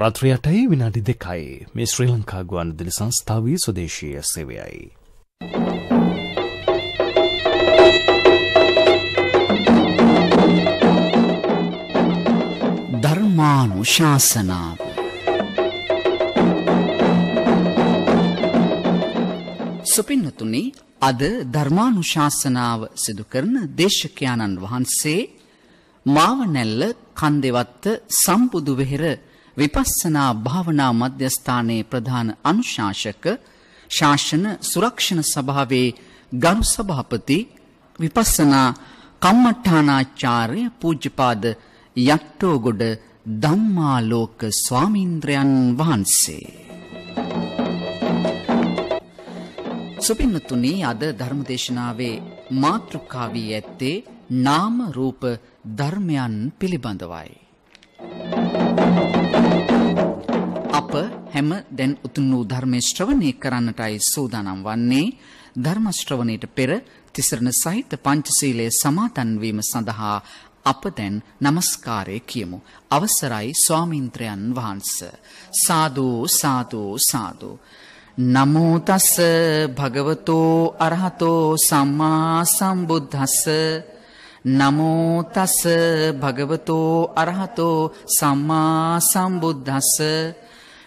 රත්‍රයටයි විනාඩි දෙකයි මේ ශ්‍රී ලංකා ගුවන් දිලි සංස්ථාවී ස්වදේශීය සේවයයි. ධර්මානු ශාසනාව සුපින්නතුනි අද ධර්මානු ශාසනාව සිදුකරන දේශකයාණන් වහන්සේ මාවනැල්ල කන්දෙවත්ත සම්බුදු වෙහෙර විපස්සනා භාවනා මධ්‍යස්ථානයේ ප්‍රධාන අනුශාසක ශාසන සුරක්ෂණ සභාවේ ගරු සභාපති විපස්සනා කම්මඨානාචාර්ය පූජ්‍යපාද යට්ටෝගොඩ ධම්මාලෝක ස්වාමීන්ද්‍රයන් වහන්සේ සුපින්නතුනි අද ධර්මදේශනාවේ මාතෘකාවී ඇත්තේ නාම රූප ධර්මයන් පිළිබඳවයි. Thank you. අප හැම දැන් උතුම් වූ ධර්මයේ ශ්‍රවණය කරන්නටයි සූදානම් වන්නේ ධර්ම ශ්‍රවණයට පෙර තිසරණ සහිත පංචශීලයේ සමාදන් වීම සඳහා අප දැන් নমස්කාරය කියමු අවසරයි ස්වාමීන්ද්‍රයන් වහන්ස සාදු සාදු සාදු නමෝ තස් භගවතෝ අරහතෝ සම්මා සම්බුද්දස්ස නමෝ තස් භගවතෝ අරහතෝ සම්මා සම්බුද්දස්ස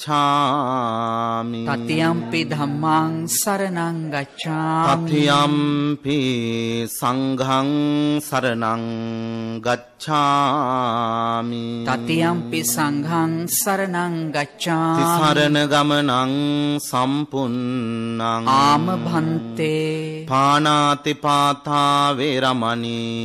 ගච්ඡාමි තතියම්පි ධම්මං සරණං ගච්ඡාමි තතියම්පි සංඝං සරණං ගච්ඡාමි තතියම්පි සංඝං සරණං ගච්ඡාමි සරණ ගමනං සම්පුන්නං ආම භන්තේ පාණාති පාතා වේරමණී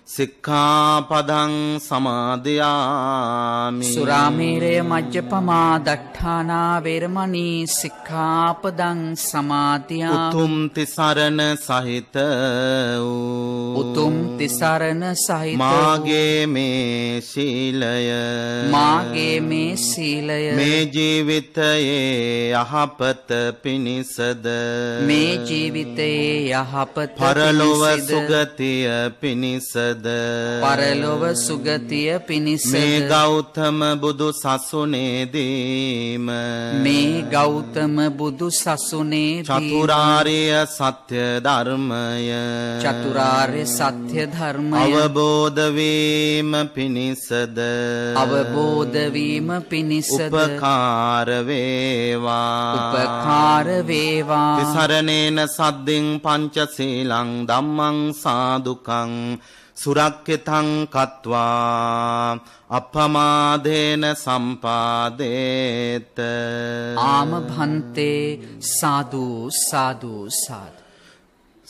සික්ඛාපදං සමාදයාමි සුරාමීරය මජ්ජපමා දට්ඨානා වේරමණී සික්ඛාපදං සමාදියා උතුම් තිසරණ සහිත උතුම් තිසරණ සහිත මාගේ මේ සීලය මාගේ මේ සීලය මේ ජීවිතයේ යහපත පිණිසද මේ ජීවිතයේ යහපත පරලොව සුගතිය පිණිසද පරලොව සුගතිය පිණිස මේ ගෞතම බුදු සසුනේදීම මේ ගෞතම බුදු සසුනේ චතුරාර්ය සත්‍ය ධර්මය චතුරාර්ය සත්‍ය ධර්මය අවබෝධවීම පිණිසද අවබෝධවීම පිණිස උපකාරවේවා උපකාරවේවා තිසරණේන සද්ධින් පංචසීලං දම්මං සාදුකං සුරක්්‍යතං කත්වා අපමාදේන සම්පාදේත ආම භන්තේ සාධූ සාධූ සාධ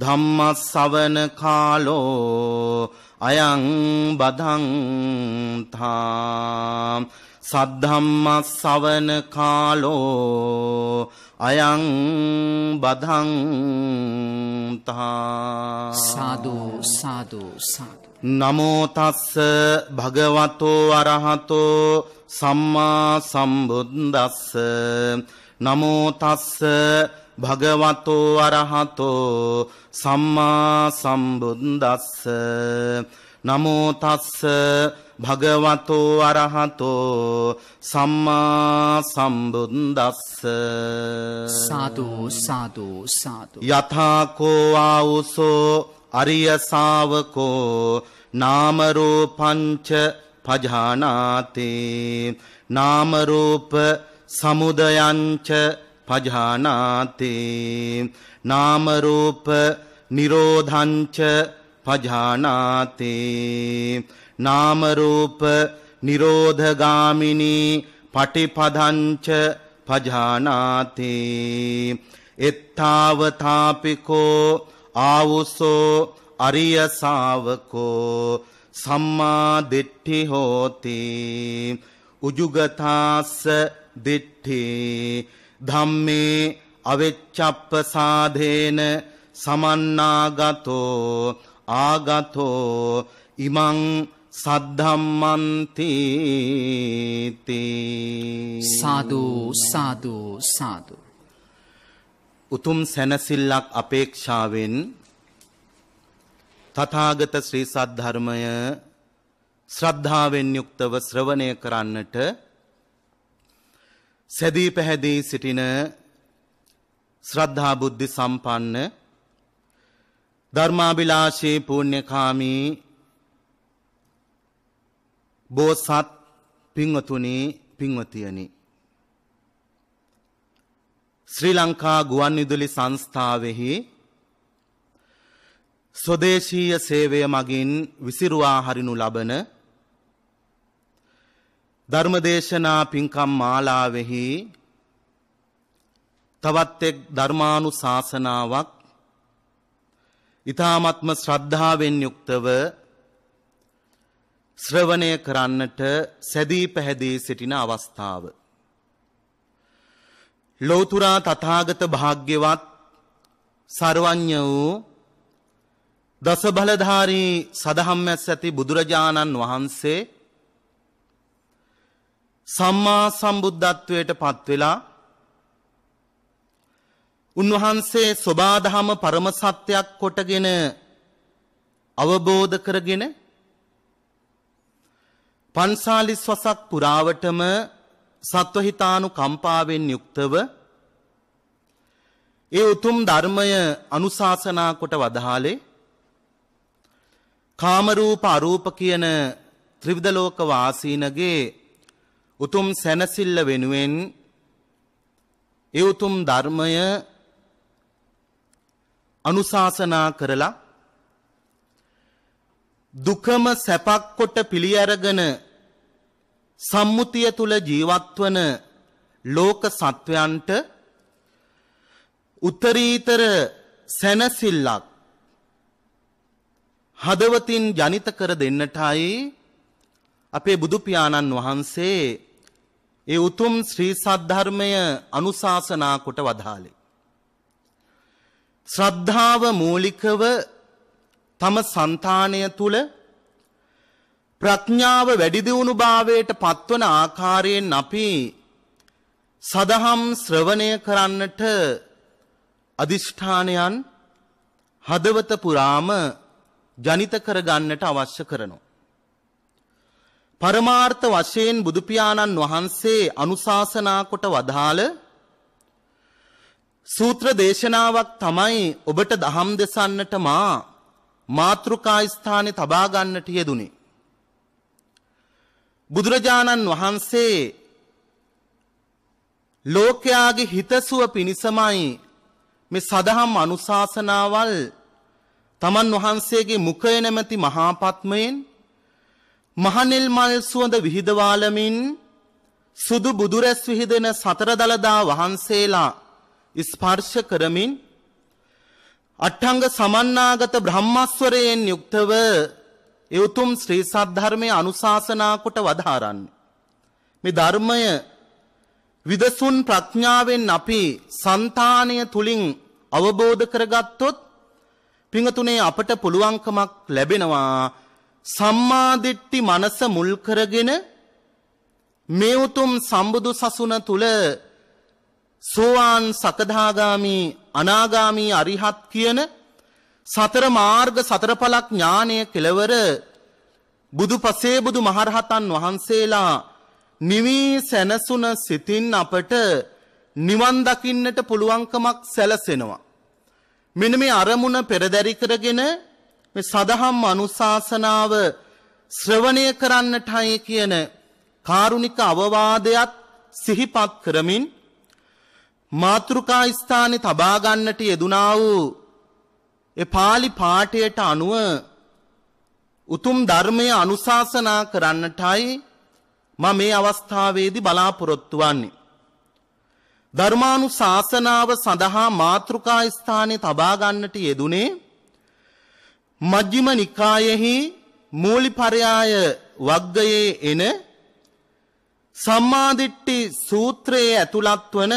ධම්මස්සවන කාලෝ අයං බදන්තා සද්ධම්මස්සවන කාලෝ අයං බදන්තා සාදු සාදු සාදු නමෝ තස්ස භගවතෝ අරහතෝ සම්මා සම්බුද්දස්ස නමෝ තස්ස භගවතෝ අරහතෝ සම්මා සම්බුද්දස්ස නමෝ තස්ස භගවතෝ අරහතෝ සම්මා සම්බුද්දස්ස සාදු සාදු සාදු යථා කෝ ආවුසෝ අරිය ශාවකෝ නාම රූපංච පජානාති නාම රූප සමුදයංච පජානාතේ නාම රූප නිරෝධංච පජානාතේ නාම රූප නිරෝධගාමිනී පටිපදංච පජානාතේ එත්තාවතාපිකෝ ආවුසෝ අරිය ශාවකෝ සම්මා දිට්ඨි හෝති උජුගතාස්ස දිට්ඨේ ධම්මේ අවෙච්චප්පසාදේන සමන්නාගතෝ ආගතෝ ඉමං සද්ධම්මන්ති සාදු සාදු සාදු උතුම් සැනසිල්ලක් අපේක්ෂාවෙන් තථාගත ශ්‍රී සද්ධර්මය ශ්‍රද්ධාවෙන් යුක්තව ශ්‍රවණය කරන්නට සැදී පැහැදී සිටින ශ්‍රද්ධා බුද්ධි සම්පන්න ධර්මාභිලාෂී පුණ්‍යකාමී බෝසත් පින්වතුනි පින්වතියනි ශ්‍රී ලංකා ගුවන්විදුලි සංස්ථාවෙහි ස්වදේශීය සේවය මගින් විසිරුවා හරිනු ලබන ධර්මදේශනා පින්කම් මාලාවෙහි තවත් එක් ධර්මානු ශාසනාවක් ඊ타මත්ම ශ්‍රද්ධාවෙන් යුක්තව ශ්‍රවණය කරන්නට සැදී පැහැදී සිටින අවස්ථාව. ලෞතර තථාගත භාග්‍යවත් සර්වඥ වූ දසබලධාරී සදහම්මැස් ඇති බුදුරජාණන් වහන්සේ සම්මා සම්බුද්ධත්වයට පත්වෙලා උන්වහන්සේ ස්වබාදහම පරම සත්‍යයක් කොටගෙන අවබෝධ කරගෙන පන්සාලිස් වසක් පුරාවටම සත්වහිතානු කම්පාවෙන් යුක්තව ඒ උතුම් ධර්මය අනුශාසනා කොට වදහාලේ කාමරූප අරූප කියන ත්‍රිවිධ ලෝක වාසීනගේ උතුම් සැනසිල්ල වෙනුවෙන් ඒ උතුම් ධර්මය අනුශාසනා කරලා දුකම සැපක් කොට පිළිඅරගෙන සම්මුතිය තුල ජීවත්වන ලෝක සත්වයන්ට උත්තරීතර සැනසිල්ලක් හදවතින් ජනිත කර දෙන්නටයි අපේ බුදු පියාණන් වහන්සේ ඒ උතුම් ශ්‍රී සද්ධර්මය අනුශාසනා කොට වදාළේ. ශ්‍රද්ධාව මූලිකව තම సంతාණය තුල ප්‍රඥාව වැඩි දියුණු භාවයට පත්වන ආකාරයෙන් අපි සදහම් ශ්‍රවණය කරන්නට අදිෂ්ඨානයන් හදවත පුරාම ජනිත කර ගන්නට අවශ්‍ය කරනවා. පරමාර්ථ වශයෙන් බුදුපියාණන් වහන්සේ අනුශාසනා කොට වදාළ සූත්‍ර දේශනාවක් තමයි ඔබට දහම් දෙසන්නට මා මාතෘකා ස්ථානයේ තබා ගන්නට යෙදුනේ. බුදුරජාණන් වහන්සේ ලෝකයාගේ හිතසුව පිණිසමයි මේ සදහම් අනුශාසනාවල් තමන් වහන්සේගේ මුඛය නැමැති මහා පත්මයෙන් මහනෙල් මල් සුවඳ විහිදවාලමින් සුදු බුදුරැස් විහිදෙන සතර දළදා වහන්සේලා ස්පර්ශ කරමින් අට්ඨංග සමන්නාගත බ්‍රහ්මස්වරයෙන් යුක්තව එවුතුම් ශ්‍රී සද්ධර්මයේ අනුශාසනා කොට වදාරන්නේ මේ ධර්මය විදසුන් ප්‍රඥාවෙන් අපි సంతාණය තුලින් අවබෝධ කරගත්තොත් පිඟතුනේ අපට පුළුවන්කමක් ලැබෙනවා සම්මාදිට්ටි මනස මුල් කරගෙන මේ උතුම් සම්බුදු සසුන තුල සෝවාන් සකදාගාමි අනාගාමි අරිහත් කියන සතර මාර්ග සතරඵලක් ඥානය කෙලවර බුදුපසේ බුදු මහරහතන් වහන්සේලා නිවි සැනසුන සිතින් අපට නිවන් දකින්නට පුළුවන්කමක් සැලසෙනවා. මෙන්න මේ අරමුණ පෙරදරි කරගෙන මේ සදහම් අනුශාසනාව ශ්‍රවණය කරන්නටයි කියන කාරුණික අවවාදයක් සිහිපත් කරමින් මාතෘකා ස්ථානයේ තබා ගන්නට යෙදුනා වූ ඒ pāli පාඨයට අනුව උතුම් ධර්මය අනුශාසනා කරන්නටයි මම මේ අවස්ථාවේදී බලාපොරොත්තු වෙන්නේ ධර්මානුශාසනාව සඳහා මාතෘකා ස්ථානයේ තබා ගන්නට යෙදුනේ මජ්ජිම නිකායෙහි මූලිපරයාය වග්ගයේ එන සම්මාදිට්ටි සූත්‍රයේ ඇතුළත් වන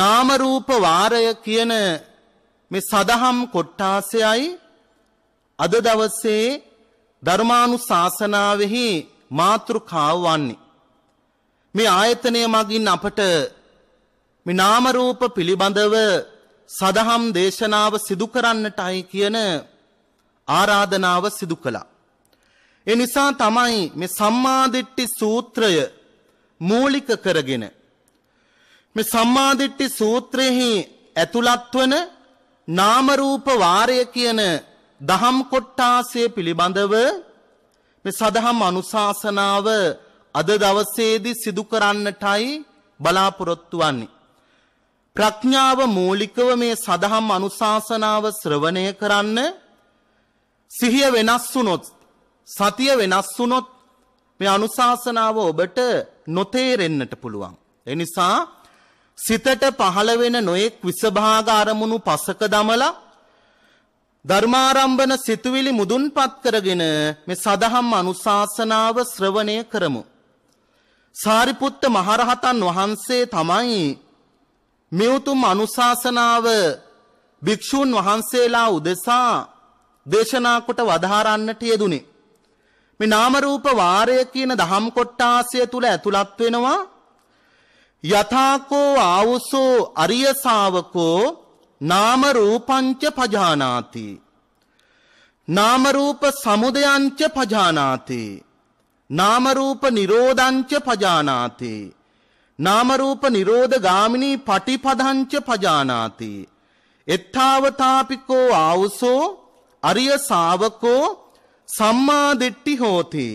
නාම රූප වාරය කියන මේ සදහම් කොට්ටාසයයි අද දවසේ ධර්මානුශාසනාවෙහි මාතෘකාව වන්නේ මේ ආයතනය මගින් අපට මේ නාම රූප පිළිබඳව සදහම් දේශනාව සිදු කරන්නටයි කියන ආරාධනාව සිදු කළා. ඒ නිසා තමයි මේ සම්මාදිට්ඨි සූත්‍රය මූලික කරගෙන මේ සම්මාදිට්ඨි සූත්‍රයෙහි ඇතුළත් වන නාම රූප වාරය කියන දහම් කොටාසය පිළිබඳව මේ සදහම් අනුශාසනාව අද දවසේදී සිදු කරන්නටයි බලාපොරොත්තු වෙන්නේ. ප්‍රඥාව මූලිකව මේ සදහම් අනුශාසනාව ශ්‍රවණය කරන්න සිහිය වෙනස් වුනොත් සතිය වෙනස් වුනොත් මේ අනුශාසනාව ඔබට නොතේරෙන්නට පුළුවන්. ඒ නිසා සිතට පහළ වෙන නොයෙක් විසභාග අරමුණු පසක දමලා ධර්මාරම්භන සිතුවිලි මුදුන්පත් කරගෙන මේ සදහම් අනුශාසනාව ශ්‍රවණය කරමු. සාරිපුත්ත මහරහතන් වහන්සේ තමයි මේ උතුම් අනුශාසනාව භික්ෂුන් වහන්සේලා උදෙසා දේශනා කොට වදාරන්නට යෙදුනේ. මේ නාම රූප වාරය කියන දහම් කොටාසය තුල ඇතුළත් වෙනවා යථාකෝ ආවුසෝ අරිය ශාවකෝ නාම රූපංච පජානාති නාම රූප සමුදයංච පජානාති නාම රූප නිරෝධංච පජානාති නාම රූප නිරෝධ ගාමිනී පටිපදංච පජානාති එත්තාවතාපිකෝ ආවුසෝ අරිය ශාවකෝ සම්මා දිට්ඨි හෝති.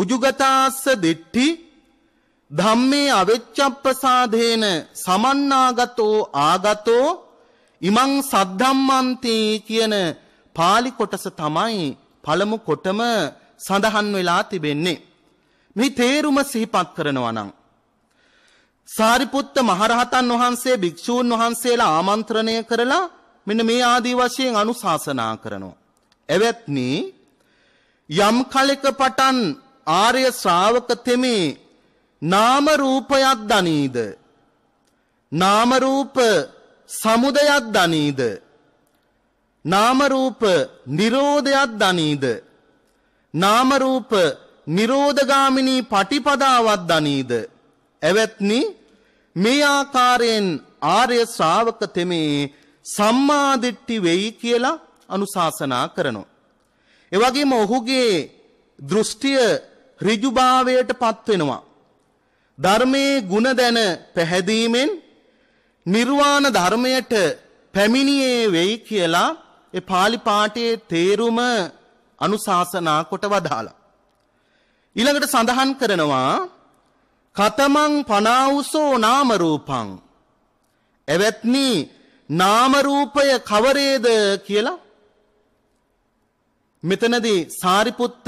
උජුගතාස්ස දිට්ඨි ධම්මේ අවෙච්ඡප්පසාදේන සමන්නාගතෝ ආගතෝ ඉමං සද්ධම්මන්ති කියන pāli කොටස තමයි පළමු කොටම සඳහන් වෙලා තිබෙන්නේ. මේ තේරුම සිහිපත් කරනවා නම් සාරිපුත්ත මහරහතන් වහන්සේ භික්ෂූන් වහන්සේලා ආමන්ත්‍රණය කරලා මෙන්න මේ ආදී වශයෙන් අනුශාසනා කරනවා. එවත්නි යම් කලෙක පටන් ආර්ය ශ්‍රාවක තෙමේ නාම රූපයක් දනීද නාම රූප සමුදයක් දනීද නාම රූප නිරෝධයක් දනීද නාම රූප නිරෝධගාමිනී පටිපදාවක් දනීද එවත්නි මේ ආකාරයෙන් ආර්ය ශ්‍රාවක තෙමේ සම්මාදිට්ටි වෙයි කියලා අනුශාසනා කරනවා. එවගේම ඔහුගේ දෘෂ්ටිය ඍජුභාවයට පත්වෙනවා. ධර්මයේ ಗುಣ දැන පැහැදීමෙන් නිර්වාණ ධර්මයට පැමිණියේ වෙයි කියලා ඒ pāli පාඨයේ තේරුම අනුශාසනා කොට වදාලා. ඊළඟට සඳහන් කරනවා කතමං පනාවුසෝ නාම රූපං එවත්නි නාමරූපය කවරේද කියලා මෙතනදී සාරිපුත්ත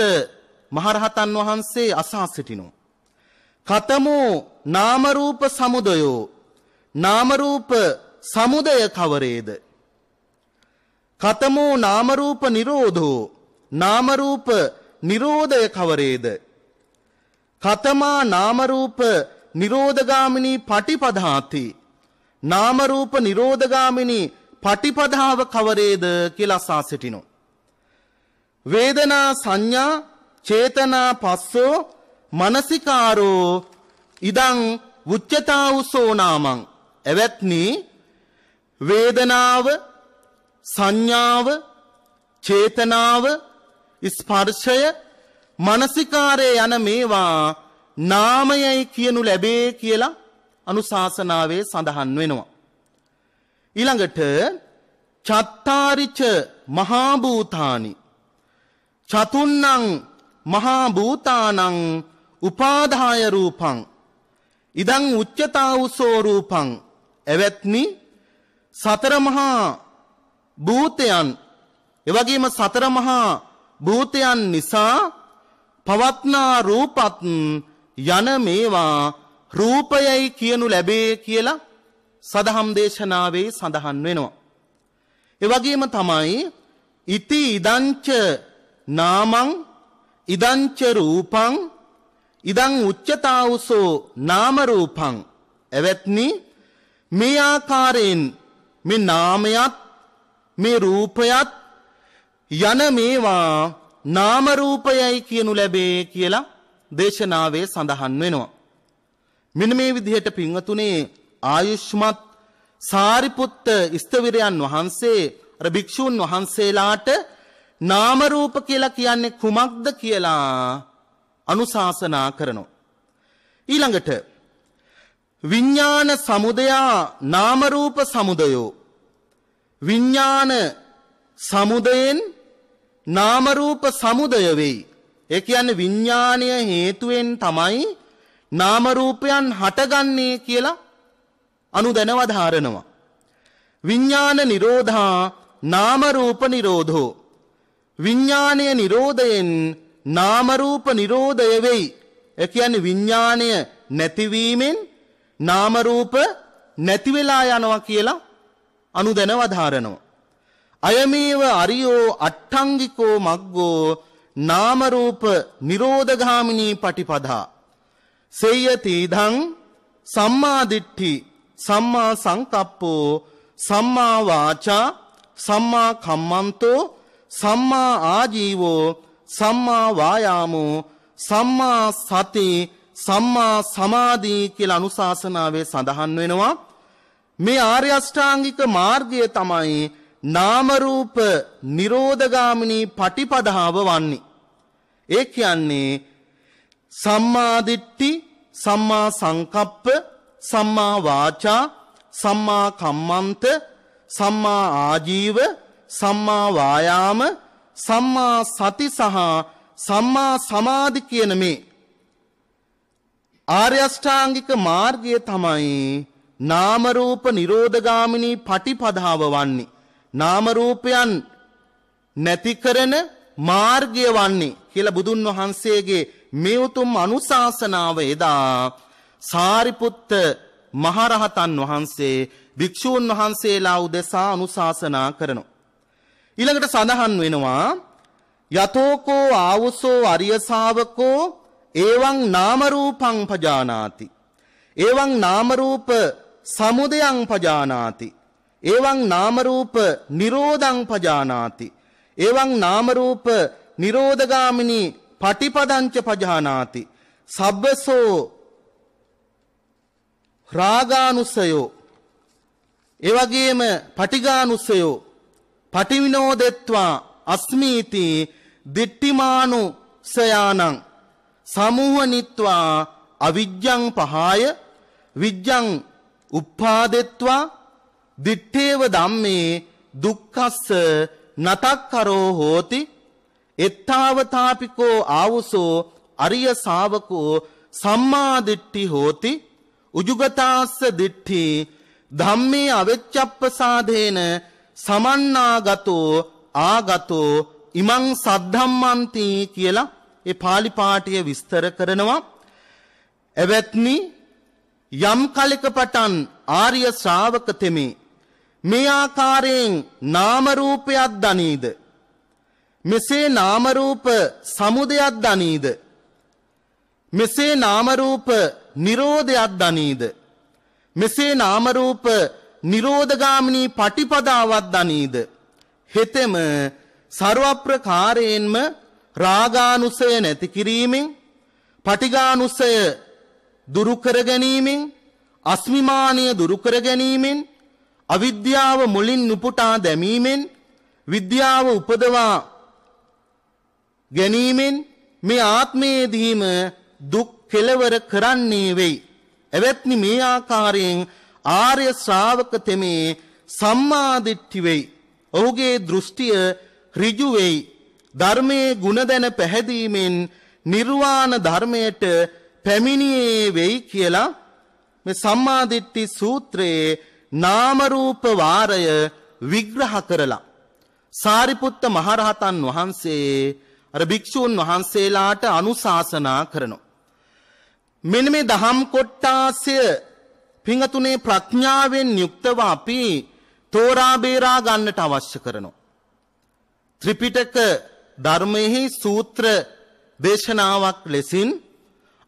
මහරහතන් වහන්සේ අසා සිටිනෝ. කතමෝ නාමරූප සමුදයෝ නාමරූප සමුදය කවරේද. කතමෝ නාමරූප නිරෝධෝ නාමරූප නිරෝධය කවරේද. කතමා නාමරූප නිරෝධගාමිණී පටිපදාති නාමරූප නිරෝධගාමිනී පටිපදාව කවරේද කියලා අසා සිටිනෝ. වේදනා සංඥා චේතනා පස්සෝ මනසිකාරෝ ඉදං උච්චතාවුසෝ නාමං එවත්නි වේදනාව සංඥාව චේතනාව ස්පර්ශය මනසිකාරය යන මේවා නාමයයි කියනු ලැබේ කියලා අනුශාසනාවේ සඳහන් වෙනවා. ඊළඟට චත්තාරිච මහා භූතානි චතුන්නං මහා භූතානං උපාදාය රූපං ඉදං උච්චතාවුසෝ රූපං එවත්නි සතර මහා භූතයන් එවැගේම සතර මහා භූතයන් නිසා පවත්නා රූපත් යන මේවා රූපයයි කියනු ලැබේ කියලා සදහම් දේශනාවේ සඳහන් වෙනවා. ඒ වගේම තමයි ඉති ඉදංච නාමං ඉදංච රූපං ඉදං උච්චතාවුසෝ නාම රූපං එවත්නි මේ ආකාරයෙන් මේ නාමයත් මේ රූපයත් යන මේවා නාම රූපයයි කියනු ලැබේ කියලා දේශනාවේ සඳහන් වෙනවා මෙන මේ විදිහට පින්වතුනේ ආයුෂ්මත් සාරිපුත්ත ස්තවිරයන් වහන්සේ අර භික්ෂූන් වහන්සේලාට නාම රූප කියලා කියන්නේ කුමක්ද කියලා අනුශාසනා කරනවා. ඊළඟට විඥාන සමුදයා නාම රූප සමුදයෝ විඥාන සමුදයෙන් නාම රූප සමුදය වෙයි. ඒ කියන්නේ විඥානීය හේතුවෙන් තමයි නාමරූපයන් හටගන්නේ කියලා අනුදැනව ධාරනවා. විඤ්ඥාන නිරෝධා නාමරූප නිරෝධෝ. විඤ්ඥානය නිරෝධයෙන් නාමරූප නිරෝධය වෙයි. එකයන් විඤ්ඥානය නැතිවීමෙන් නාමරූප නැතිවෙලා යනවා කියලා අනුදැන වධාරනවා. අයමේව අරියෝ අට්ටංගිකෝ මක්ගෝ නාමරූප නිරෝධගාමිණී පටිපදා. සේයතිීදං සම්මාදිට්ටි සම්මා සංකප්පෝ සම්මාවාචා සම්මා කම්මන්තෝ සම්මා ආජීවෝ සම්මා වායාමෝ සම්මා සති සම්මා සමාධී කියලා අනුශාසනාවේ සඳහන් වෙනවා මේ ආර්ය අෂ්ටාංගික මාර්ගය තමයි නාම රූප නිරෝධගාමිනී පටිපදාව වන්නේ ඒ කියන්නේ සම්මාදිට්ටි සම්මා සංකප්ප සම්මා වාචා සම්මා කම්මන්ත සම්මා ආජීව සම්මා වායාම සම්මා සති සහ සම්මා සමාධි කියන මේ ආර්ය අෂ්ටාංගික මාර්ගය තමයි නාම රූප නිරෝධගාමිනී පටිපදාව වන්නේ නාම රූපයන් නැති කරන මාර්ගය වන්නේ කියලා බුදුන් වහන්සේගේ මේ උතුම් අනුශාසනාව එදා සාරිපුත්ත මහරහතන් වහන්සේ භික්ෂූන් වහන්සේලා උදෙසා අනුශාසනා කරනවා. ඊළඟට සඳහන් වෙනවා යතෝකෝ ආවුසෝ අරිය ශාවකෝ එවං නාම රූපං පජානාති. එවං නාම රූප සමුදයං පජානාති. එවං නාම රූප නිරෝධං පජානාති. එවං නාම රූප නිරෝධගාමිනී පටිපදංච පජානාති සබ්බසෝ රාගානුස්සයෝ ඒ වගේම පටිගානුස්සයෝ පටිවිනෝදෙත්වා අස්මීති දිට්ඨිමානු සයානං සමූහනිත්වා අවිජ්ජං පහාය විජ්ජං උප්පාදෙත්වා දිත්තේව ධම්මේ දුක්ඛස්ස නතක්කරෝ හෝති එත්තාවතාපිකෝ ආවුසෝ අරිය ශාවකෝ සම්මාදිට්ඨි හෝති උජුගතාස්ස දිට්ඨි ධම්මේ අවෙච්චප්පසාදේන සමන්නාගතෝ ආගතෝ ඉමං සද්ධම්මන්ති කියලා ඒ pāli පාඨය විස්තර කරනවා එවත්නි යම් කලක පටන් ආර්ය ශ්‍රාවක තෙමේ මේ ආකාරයෙන් නාම රූපයක් දනීද මෙසේ නාම රූප සමුදයක් දනීද මෙසේ නාම රූප නිරෝධයක් දනීද මෙසේ නාම රූප නිරෝධගාමිනී පටිපදාවක් දනීද හෙතෙම ਸਰව ප්‍රකාරයෙන්ම රාගානුසය නැති කිරීමෙන් පටිගානුසය දුරු කර ගැනීමෙන් අස්මිමානය දුරු කර ගැනීමෙන් අවිද්‍යාව මුලින් නුපුටා දැමීමෙන් විද්‍යාව උපදවා ගැනීමෙන් මේ ආත්මයේදීම දුක් කෙලවර කරන්නේ වෙයි. එවත්නි මේ ආකාරයෙන් ආර්ය ශ්‍රාවක තෙමේ සම්මාදිට්ඨි වෙයි. ඔහුගේ දෘෂ්ටිය ඍජු වෙයි. ධර්මයේ ගුණ දැන පැහැදීමෙන් නිර්වාණ ධර්මයට පැමිණියේ වෙයි කියලා මේ සම්මාදිට්ඨි සූත්‍රයේ නාම රූප වාරය විග්‍රහ කරලා සාරිපුත්ත මහරහතන් වහන්සේ අර භික්ෂූන් වහන්සේලාට අනුශාසනා කරනවා. මෙන්න මේ දහම් කොට්ටාසය පිංගතුනේ ප්‍රඥාවෙන් යුක්තව අපි තෝරා බේරා ගන්නට අවශ්‍ය කරනවා. ත්‍රිපිටක ධර්මයෙහි සූත්‍ර දේශනාවක් ලෙසින්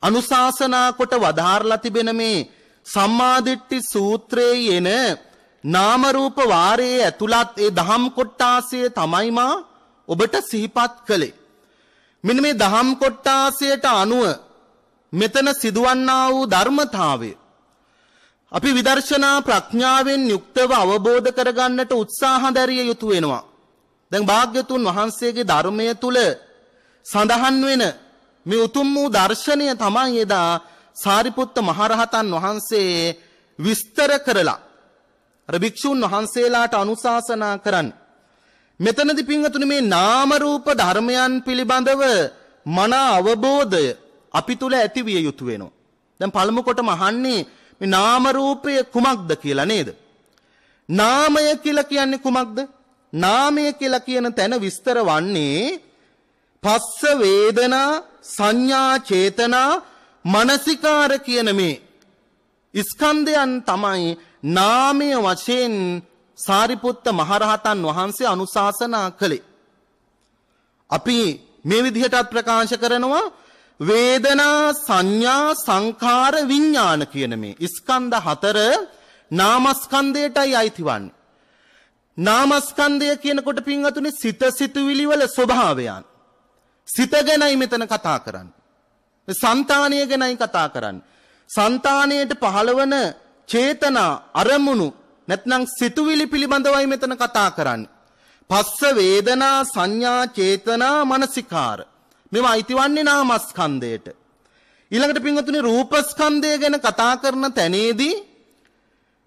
අනුශාසනා කොට වදාරලා තිබෙන මේ සම්මාදිට්ඨි සූත්‍රයේ එන නාම රූප වාරයේ ඇතුළත් ඒ දහම් කොටාසය තමයි මා ඔබට සිහිපත් කළේ. මෙන්න මේ දහම් කොට්ටාසයට අනුව මෙතන සිදුවන්නා වූ ධර්මතාවය අපි විදර්ශනා ප්‍රඥාවෙන් යුක්තව අවබෝධ කරගන්නට උත්සාහ දැරිය යුතු වෙනවා. දැන් භාග්‍යතුන් වහන්සේගේ ධර්මය තුල සඳහන් වෙන මේ උතුම් වූ දර්ශනය තමයි එදා සාරිපුත්ත මහරහතන් වහන්සේ විස්තර කරලා අර භික්ෂුන් වහන්සේලාට අනුශාසනා කරන්නේ. මෙතනදි පින්වතුනි මේ නාම රූප ධර්මයන් පිළිබඳව මන අවබෝධය අපි තුල ඇතිවිය යුතු වෙනවා. දැන් පළමු කොටම අහන්නේ මේ නාම රූපය කුමක්ද කියලා නේද? නාමය කියලා කියන්නේ කුමක්ද? නාමය කියලා කියන තැන විස්තර වන්නේ පස්ස වේදනා සංඥා චේතනා මනසිකාර කියන මේ ස්කන්ධයන් තමයි නාමය වශයෙන් සාරිපුත්ත මහරහතන් වහන්සේ අනුශාසනා කළේ. අපි මේ විදිහටත් ප්‍රකාශ කරනවා වේදනා සංඥා සංඛාර විඥාන කියන මේ ස්කන්ධ හතර නාමස්කන්ධයටයි අයිතිවන්නේ. නාමස්කන්ධය කියනකොට පින්වතුනි සිත සිතුවිලි වල ස්වභාවයන්. සිත ගැනයි මෙතන කතා කරන්නේ. సంతානය ගැනයි කතා කරන්නේ. సంతානයට පහළවන චේතනා අරමුණු නැත්නම් සිතුවිලි පිළිබඳවයි මෙතන කතා කරන්නේ. පස්ස වේදනා සංඥා චේතනා මනසිකාර. මේවා අයිතිවන්නේ නාමස්කන්ධයට. ඊළඟට පින්වතුනි රූපස්කන්ධය ගැන කතා කරන තැනේදී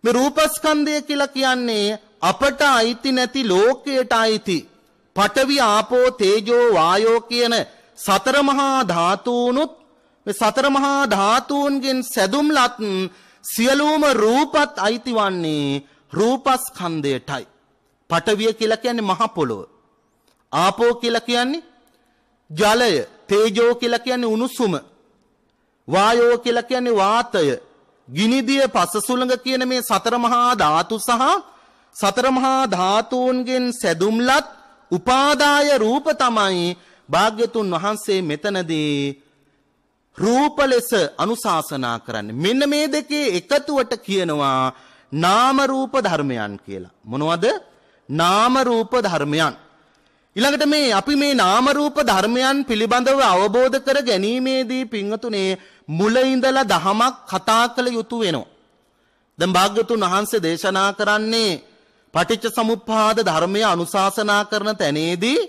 මේ රූපස්කන්ධය කියලා කියන්නේ අපට අයිති නැති ලෝකයට අයිති පඨවි ආපෝ තේජෝ වායෝ කියන සතර මහා ධාතුණුත් මේ සතර මහා ධාතුන්ගෙන් සැදුම්ලත් සියලුම රූපත් අයිති වන්නේ රූපස්කන්ධයටයි. පටවිය කියලා කියන්නේ මහ පොළොව. ආපෝ කියලා කියන්නේ ජලය. තේජෝ කියලා කියන්නේ උණුසුම. වායෝ කියලා කියන්නේ වාතය. ගිනිදිය පස සුළඟ කියන මේ සතර මහා ධාතු සහ සතර මහා ධාතුන්ගෙන් සැදුම්ලත් උපාදාය රූප තමයි භාග්‍යතුන් වහන්සේ මෙතනදී රූප ලෙස අනුශාසනා කරන්නේ. මෙන්න මේ දෙකේ එකතුවට කියනවා නාම රූප ධර්මයන් කියලා. මොනවද? නාම රූප ධර්මයන්. ඊළඟට මේ අපි මේ නාම රූප ධර්මයන් පිළිබඳව අවබෝධ කර ගැනීමේදී පින්වතුනේ මුල ඉඳලා දහමක් කතා කළ යුතු වෙනවා. දැන් භාග්‍යතුන් වහන්සේ දේශනා කරන්නේ පටිච්ච සමුප්පාද ධර්මය අනුශාසනා කරන තැනේදී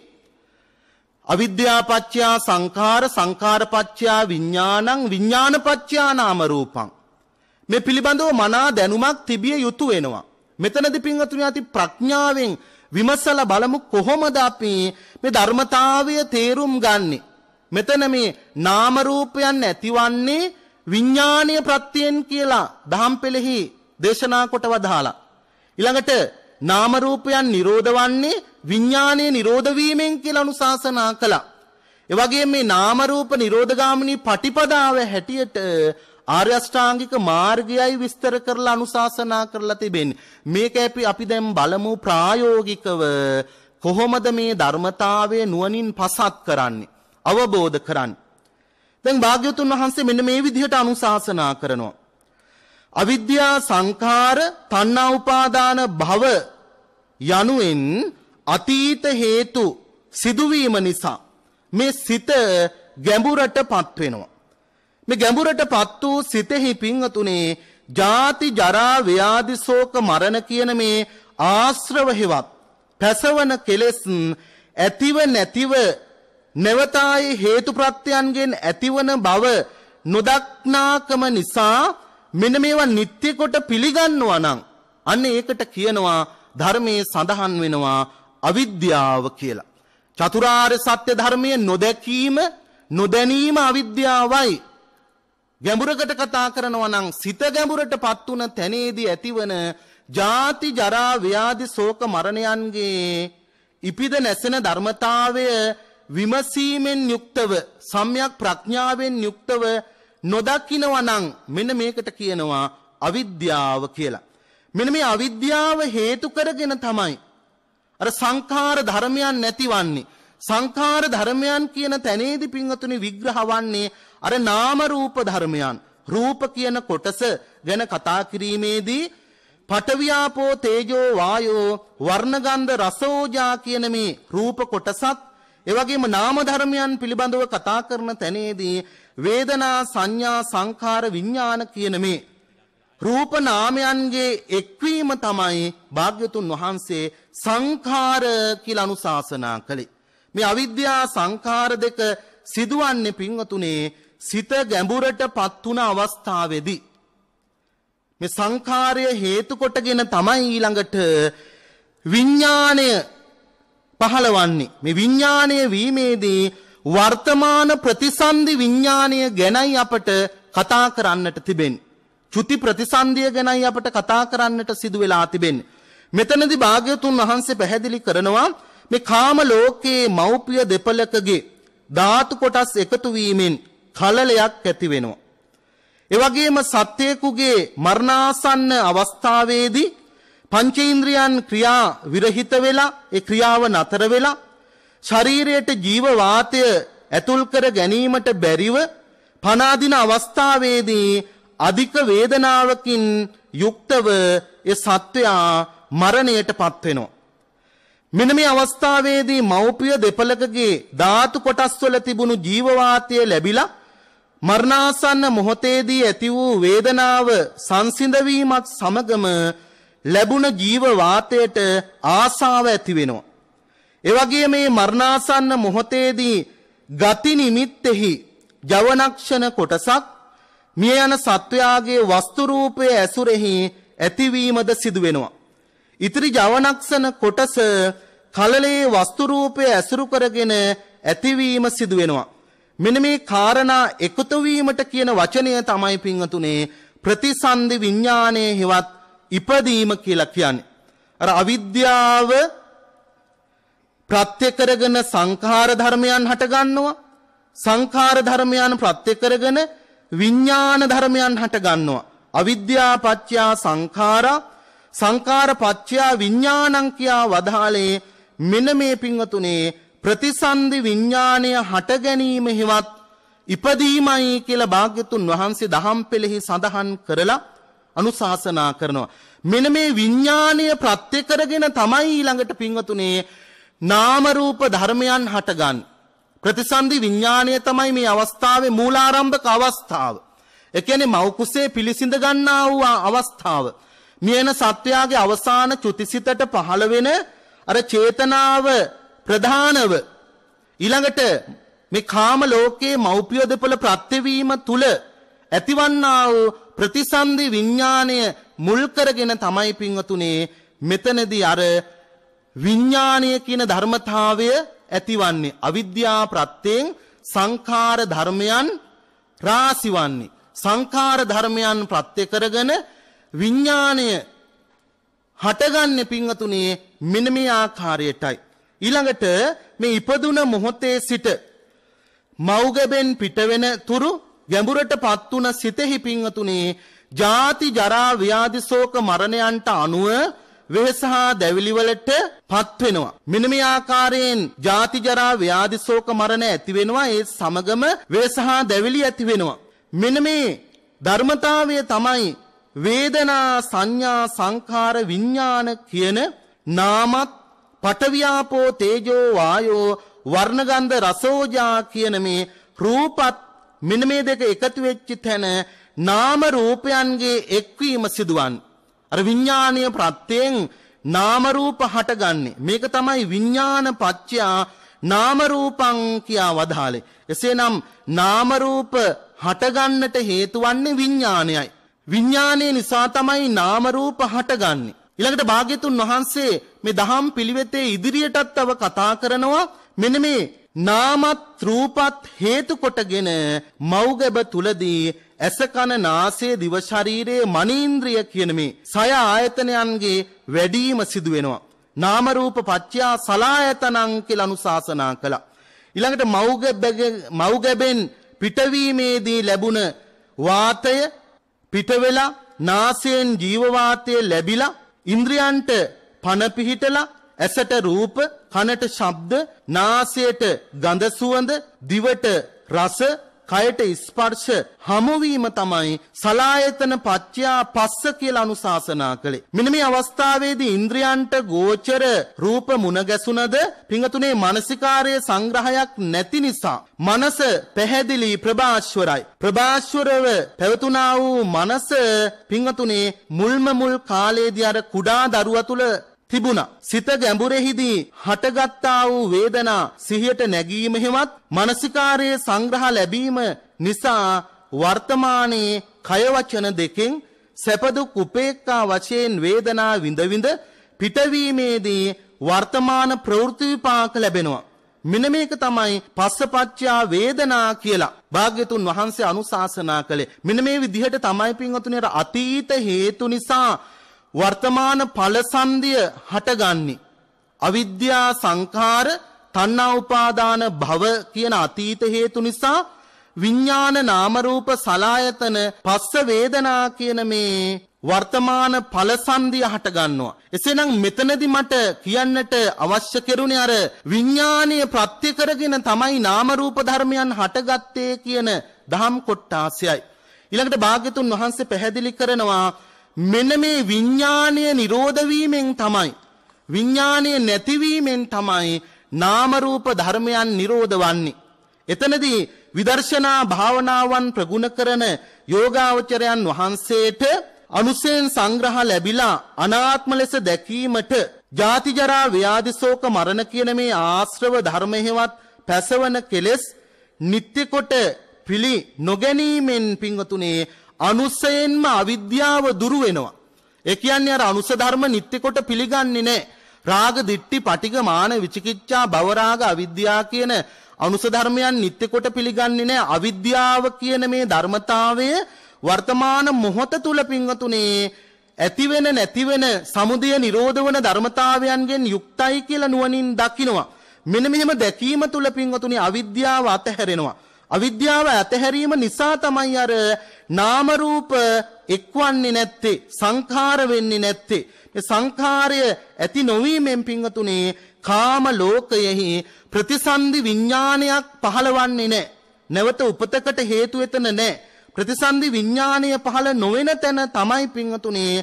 අවිද්‍යාපච්චයා සංඛාර සංඛාරපච්චයා විඥානං විඥානපච්චයා නාම රූපං. මේ පිළිබඳව මනා දැනුමක් තිබිය යුතු වෙනවා. මෙතනදී පින්වතුනි ඇති ප්‍රඥාවෙන් විමසලා බලමු කොහොමද අපි මේ ධර්මතාවය තේරුම් ගන්නේ. මෙතන මේ නාම රූපයන් ඇතිවන්නේ විඥානීය ප්‍රත්‍යයෙන් කියලා දහම් පෙළෙහි දේශනා කොට වදාලා. ඊළඟට නාම රූපයන් නිරෝධවන්නේ විඥානයේ නිරෝධ වීමෙන් කියලා අනුශාසනා කළා. ඒ වගේම මේ නාම රූප නිරෝධගාමිනී පටිපදාව හැටියට ආර්ය අෂ්ටාංගික මාර්ගයයි විස්තර කරලා අනුශාසනා කරලා තිබෙන්නේ. මේක අපි අපි දැන් බලමු ප්‍රායෝගිකව කොහොමද මේ ධර්මතාවය නුවණින් පසක් කරන්නේ? අවබෝධ කරන්නේ. දැන් භාග්‍යවතුන් වහන්සේ මෙන්න මේ විදිහට අනුශාසනා කරනවා. අවිද්‍යා සංඛාර තණ්හා උපාදාන භව යනුවෙන් අතීත හේතු සිදුවීම නිසා මේ සිත ගැඹුරට පත් වෙනවා. මේ ගැඹුරට පත් වූ සිතෙහි පිංහතුනේ ජාති ජරා ව්‍යාධි ශෝක මරණ කියන මේ ආශ්‍රව හේවත් පැසවන කෙලෙස් ඇතිව නැතිව නැවතයි හේතු ප්‍රත්‍යයන්ගෙන් ඇතිවන බව නොදක්නාකම නිසා මෙන්න මේවා නිත්‍ය කොට පිළිගන්නවා නම් අන්න ඒකට කියනවා ධර්මයේ සඳහන් වෙනවා අවිද්‍යාව කියලා. චතුරාර්ය සත්‍ය ධර්මය නොදැකීම නොදැනීම අවිද්‍යාවයි. ගැඹුරකට කතා කරනවා නම් සිත ගැඹුරටපත් උන තැනේදී ඇතිවන ජාති ජරා ව්‍යාධි ශෝක මරණයන්ගේ ඉපිද නැසෙන ධර්මතාවය විමසීමෙන් යුක්තව සම්‍යක් ප්‍රඥාවෙන් යුක්තව නොදකිනවා නම් මෙන්න මේකට කියනවා අවිද්‍යාව කියලා. මෙන්න මේ අවිද්‍යාව හේතු කරගෙන තමයි අර සංඛාර ධර්මයන් නැතිවන්නේ. සංඛාර ධර්මයන් කියන තැනේදී පින්වතුනි විග්‍රහ වන්නේ අර නාම රූප ධර්මයන්. රූප කියන කොටස ගැන කතා කිරීමේදී පටවියාපෝ තේජෝ වායෝ වර්ණගන්ධ රසෝජා කියන මේ රූප කොටසත් එවැගේම නාම ධර්මයන් පිළිබඳව කතා කරන තැනේදී වේදනා සංඥා සංඛාර විඥාන කියන මේ රූප නාමයන්ගේ එක්වීම තමයි භාග්‍යතුන් වහන්සේ සංඛාර කියලා අනුශාසනා කළේ. මේ අවිද්‍යා සංඛාර දෙක සිදුවන්නේ පින්වතුනේ සිත ගැඹුරටපත් වුණ අවස්ථාවේදී. මේ සංඛාරය හේතු කොටගෙන තමයි ඊළඟට විඥාණය පහළවන්නේ. මේ විඥාණය වීමේදී වර්තමාන ප්‍රතිසන්දි විඥාණය ගැනයි අපට කතා කරන්නට තිබෙන්නේ. චුති ප්‍රතිසන්දිය ගැනයි අපට කතා කරන්නට සිදු වෙලා තිබෙන්නේ. මෙතනදී භාග්‍යතුන් වහන්සේ පැහැදිලි කරනවා මේ කාම ලෝකයේ මෞපිය දෙපළකගේ ධාතු කොටස් එකතු වීමෙන් කලලයක් ඇති වෙනවා. ඒ වගේම සත්‍යයෙකුගේ මරණාසන්න අවස්ථාවේදී පංචේන්ද්‍රයන් ක්‍රියා විරහිත වෙලා ඒ ක්‍රියාව නතර වෙලා ශරීරයට ජීව වාතය ඇතුල් කර ගැනීමට බැරිව පනාදින අවස්ථාවේදී අධික වේදනාවකින් යුක්තව ඒ සත්වයා මරණයට පත් වෙනවා. මෙන්න මේ අවස්ථාවේදී මව්පිය දෙපළකගේ ධාතු කොටස් වල තිබුණු ජීවවාතය ලැබිලා මරණාසන්න මොහොතේදී ඇති වූ වේදනාව සංසිඳවීමත් සමගම ලැබුණ ජීවවාතයට ආසාව ඇති වෙනවා. ඒ වගේම මේ මරණාසන්න මොහොතේදී ගති නිමිත්තෙහි ජවනක්ෂණ කොටසක් මිය යන සත්වයාගේ වස්තු රූපය ඇසුරෙහි ඇතිවීමද සිදුවෙනවා. ඉතිරි ජවනක්ෂණ කොටස කලලේ වස්තු රූපය ඇසුරු කරගෙන ඇතිවීම සිදුවෙනවා. මෙන්න මේ කාරණා එකතු වීමට කියන වචනය තමයි පින්වතුනේ ප්‍රතිසන්දි විඥානයේ හිවත් ඉපදීම කියලා කියන්නේ. අර අවිද්‍යාව ප්‍රත්‍ය කරගෙන සංඛාර ධර්මයන් හට ගන්නවා. සංඛාර ධර්මයන් ප්‍රත්‍ය කරගෙන විඤ්ඥාන ධර්මයන් හට ගන්නවා. අවිද්‍යාපච්චයා සංකාර සංකාරපච්චයා විඤ්ඥානංකයා වදාලේ මෙන මේ පිංහතුනේ ප්‍රතිසන්ධි විඤ්ඥානය හට ගැනීම හෙවත් ඉපදීමයි කියල භාග්‍යතුන් වහන්සේ දහම් පෙළෙහි සඳහන් කරලා අනුශාසනා කරනවා. මෙන මේ විඤ්ඥානය ප්‍රත්්‍ය කරගෙන තමයි ඊළඟට පිංහතුනේ නාමරූප ධර්මයන් හටගන්න. ප්‍රතිසන්ධි විඤ්ඥානය තමයි මේ අවස්ථාවේ මූලාරම්භක අවස්ථාව. එකැනෙ මවකුසේ පිළිසිඳ ගන්නා වූ අවස්ථාව. මියන සත්වයාගේ අවසාන චුතිසිතට පහළ වෙන අර චේතනාව ප්‍රධානව ඊළඟට මේ කාම ලෝකයේ මෞපිය දෙපළ ප්‍රත්‍යවීම තුල ඇතිවන්නා වූ ප්‍රතිසන්දි විඥාණය මුල් කරගෙන තමයි පින්වතුනේ මෙතනදී අර විඥාණය කියන ධර්මතාවය ඇතිවන්නේ අවිද්‍යා ප්‍රත්‍යයෙන් සංඛාර ධර්මයන් රාසිවන්නේ සංඛාර ධර්මයන් ප්‍රත්‍ය කරගෙන විඥාණය හටගන්නේ පිංගතුණේ මෙන්න මේ ආකාරයටයි ඊළඟට මේ ඉපදුන මොහොතේ සිට මෞගබෙන් පිටවෙන තුරු ගැඹුරටපත් වුන සිතෙහි පිංගතුණේ ජාති ජරා ව්‍යාධි ශෝක මරණයන්ට අනුව වෙහෙස හා දැවිලිවලට පත් වෙනවා. මෙන්න මේ ආකාරයෙන් ජාති ජරා ව්‍යාධි ශෝක මරණ ඇති වෙනවා. ඒ සමගම වෙහෙස හා දැවිලි ඇති වෙනවා. මෙන්න මේ ධර්මතාවය තමයි වේදනා සංඥා සංඛාර විඥාන කියන නාමත් පටවියාපෝ තේජෝ වායෝ වර්ණගන්ධ රසෝජා කියන මේ රූපත් මෙන්න මේ දෙක එකතු වෙච්ච තැන නාම රූපයන්ගේ එක්වීම සිදුවන්නේ අර විඥානීය ප්‍රත්‍යයෙන් නාම රූප හටගන්නේ. මේක තමයි විඥාන පත්‍යා නාම රූපං කියා වදාලේ. එසේනම් නාම රූප හටගන්නට හේතු වන්නේ විඥානයයි. විඥානයේ නිසා තමයි නාම රූප හටගන්නේ. ඊළඟට භාග්‍යතුන් වහන්සේ මේ දහම් පිළිවෙතේ ඉදිරියටත් තව කතා කරනවා මෙන්න මේ නාමත් රූපත් හේතු කොටගෙන මෞගබ තුලදී ඇස කන නාසය දිව ශරීරයේ මනීන්ද්‍රිය කියන මේ සය ආයතනයන්ගේ වැඩිම සිදු වෙනවා. නාම රූප පත්‍යා සලායතනං කියලා අනුශාසනා කළා. ඊළඟට මව්ගැබෙන් පිටවීමේදී ලැබුණ වාතය පිට වෙලා නාසයෙන් ජීව වාතය ලැබිලා ඉන්ද්‍රයන්ට පන පිහිටලා ඇසට රූප කනට ශබ්ද නාසයට ගඳ සුවඳ දිවට රස කයට ස්පර්ශ හමුවීම තමයි සලායතන පච්චයා පස්ස කියලා අනුශාසනා කළේ. මෙන්න මේ අවස්ථාවේදී ඉන්ද්‍රයන්ට ගෝචර රූප මුණ ගැසුනද පිංගතුනේ මානසිකාර්ය සංග්‍රහයක් නැති නිසා මනස පැහැදිලි ප්‍රභාස්වරයි. ප්‍රභාස්වරව පැවතුනා වූ මනස පිංගතුනේ මුල්ම මුල් කාලයේදී අර කුඩා දරුවා තුල තිබුණා. සිත ගැඹුරෙහිදී හටගත්තා වූ වේදනා සිහියට නැගීම හෙවත් මානසිකාරයේ සංග්‍රහ ලැබීම නිසා වර්තමානයේ කය වචන දෙකෙන් සැපදුක් උපේක්ඛා වශයෙන් වේදනා විඳ විඳ පිටවීමේදී වර්තමාන ප්‍රවෘත්ති විපාක ලැබෙනවා. මෙන්න මේක තමයි පස්සපච්චා වේදනා කියලා භාග්‍යතුන් වහන්සේ අනුශාසනා කළේ. මෙන්න මේ විදිහට තමයි පින්වතුනි අතීත හේතු නිසා වර්තමාන ඵලසන්ධිය හටගන්නේ. අවිද්‍යා සංඛාර තණ්හා උපාදාන භව කියන අතීත හේතු නිසා විඥාන නාම රූප සලායතන පස්ස වේදනා කියන මේ වර්තමාන ඵලසන්ධිය හට ගන්නවා. එසේනම් මෙතනදි මට කියන්නට අවශ්‍ය කෙරුණේ අර විඥානීය ප්‍රත්‍ය කරගෙන තමයි නාම රූප ධර්මයන් හටගත්තේ කියන දහම් කොටාසයයි. ඊළඟට භාග්‍යතුන් වහන්සේ පැහැදිලි කරනවා මෙන්න මේ විඤ්ඥානය නිරෝධවීමෙන් තමයි. විඤ්ඥානය නැතිවීමෙන් තමයි නාමරූප ධර්මයන් නිරෝධ වන්නේ. එතනදී විදර්ශනා භාවනාවන් ප්‍රගුණ කරන යෝගාවචරයන් වහන්සේට අනුසයෙන් සංග්‍රහ ලැබිලා අනාත්ම ලෙස දැකීමට ජාතිජරා ව්‍යාධිසෝක මරණ කියන මේ ආශ්‍රව ධර්මහෙවත් පැසවන කෙලෙස් නිත්‍යකොට පිළි නොගැනීමෙන් පිංවතුනේ අනුස්සයෙන්ම අවිද්‍යාව දුරු වෙනවා. ඒ කියන්නේ අර අනුස ධර්ම නිත්‍ය කොට පිළිගන්නේ නැහැ. රාග, දිට්ටි, පටිග, මාන, විචිකිච්ඡා, භව රාග, අවිද්‍යාව කියන අනුස ධර්මයන් නිත්‍ය කොට පිළිගන්නේ නැහැ. අවිද්‍යාව කියන මේ ධර්මතාවය වර්තමාන මොහොත තුල පිංගතුනේ ඇති වෙන නැති වෙන සමුදය නිරෝධ වන ධර්මතාවයන්ගෙන් යුක්තයි කියලා නුවණින් දකිනවා. මෙන්න මෙහෙම දැකීම තුල පිංගතුනේ අවිද්‍යාව අතහැරෙනවා. අවිද්‍යාව ඇතහැරීම නිසා තමයි අර නාම රූප එක්වන්නේ නැත්තේ සංඛාර වෙන්නේ නැත්තේ මේ සංඛාරය ඇති නොවීමෙන් පිංගතුනේ කාම ලෝකයෙහි ප්‍රතිසන්දි විඥානයක් පහළවන්නේ නැහැ නැවත උපතකට හේතු වෙතන නැහැ ප්‍රතිසන්දි විඥානය පහළ නොවන තැන තමයි පිංගතුනේ